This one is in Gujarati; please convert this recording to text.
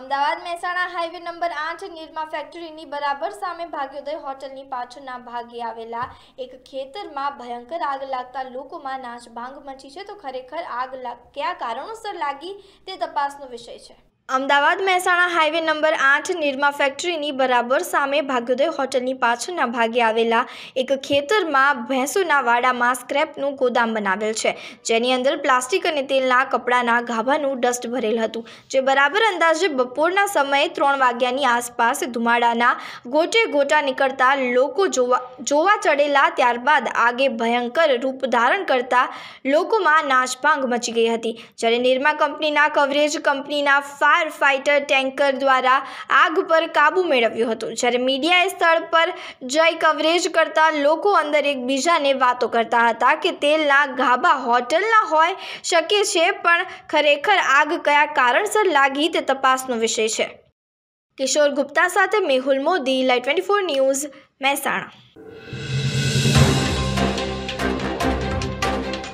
અમદાવાદ મહેસાણા હાઈવે નંબર આઠ નિરમા ફેક્ટરીની બરાબર સામે ભાગ્યોદય હોટલની પાછળના ભાગે આવેલા એક ખેતરમાં ભયંકર આગ લાગતા લોકોમાં નાશભાંગ મચી છે તો ખરેખર આગ કયા કારણોસર લાગી તે તપાસનો વિષય છે અમદાવાદ મહેસાણા હાઈવે નંબર આઠ નિરમા ફેક્ટરીની બરાબર સામે ભાગ્યોદય હોટલની પાછળના ભાગે આવેલા એક ખેતરમાં ભેંસોના વાડામાં સ્ક્રેપનું ગોદામ બનાવેલ છે જેની અંદર પ્લાસ્ટિક અને તેલના કપડાના ગાભાનું ડસ્ટ ભરેલ હતું જે બરાબર અંદાજે બપોરના સમયે ત્રણ વાગ્યાની આસપાસ ધુમાડાના ગોટે ગોટા નીકળતા લોકો જોવા જોવા ચડેલા ત્યારબાદ આગે ભયંકર રૂપ ધારણ કરતા લોકોમાં નાશભાંગ મચી ગઈ હતી જ્યારે નિરમા કંપનીના કવરેજ કંપનીના ફાયર ફાયર ફાઇટર ટેન્કર દ્વારા આગ પર કાબૂ મેળવ્યું હતું જ્યારે મીડિયાએ સ્થળ પર જઈ કવરેજ કરતા લોકો અંદર એકબીજાને વાતો કરતા હતા કે તેલના ગાભા હોટલના હોય શકે છે પણ ખરેખર આગ કયા કારણસર લાગી તે તપાસનો વિષય છે કિશોર ગુપ્તા સાથે મેહુલ મોદી લાઈ ટ્વેન્ટી ફોર ન્યૂઝ મહેસાણા